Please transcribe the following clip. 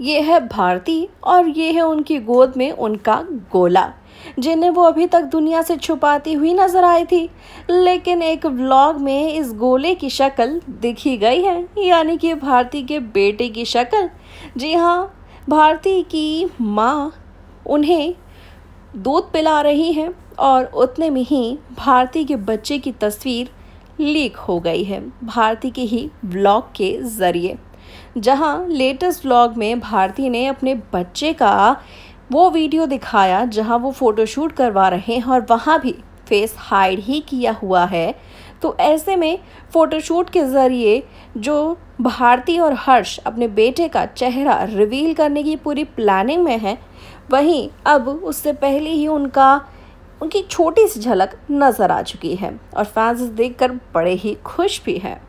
ये है भारती और ये है उनकी गोद में उनका गोला जिन्हें वो अभी तक दुनिया से छुपाती हुई नजर आई थी लेकिन एक व्लॉग में इस गोले की शक्ल दिखी गई है यानी कि भारती के बेटे की शक्ल जी हाँ भारती की माँ उन्हें दूध पिला रही है और उतने में ही भारती के बच्चे की तस्वीर लीक हो गई है भारती के ही ब्लॉग के ज़रिए जहां लेटेस्ट व्लॉग में भारती ने अपने बच्चे का वो वीडियो दिखाया जहां वो फ़ोटोशूट करवा रहे हैं और वहां भी फेस हाइड ही किया हुआ है तो ऐसे में फ़ोटोशूट के ज़रिए जो भारती और हर्ष अपने बेटे का चेहरा रिवील करने की पूरी प्लानिंग में है वहीं अब उससे पहले ही उनका उनकी छोटी सी झलक नज़र आ चुकी है और फैंस देखकर बड़े ही खुश भी हैं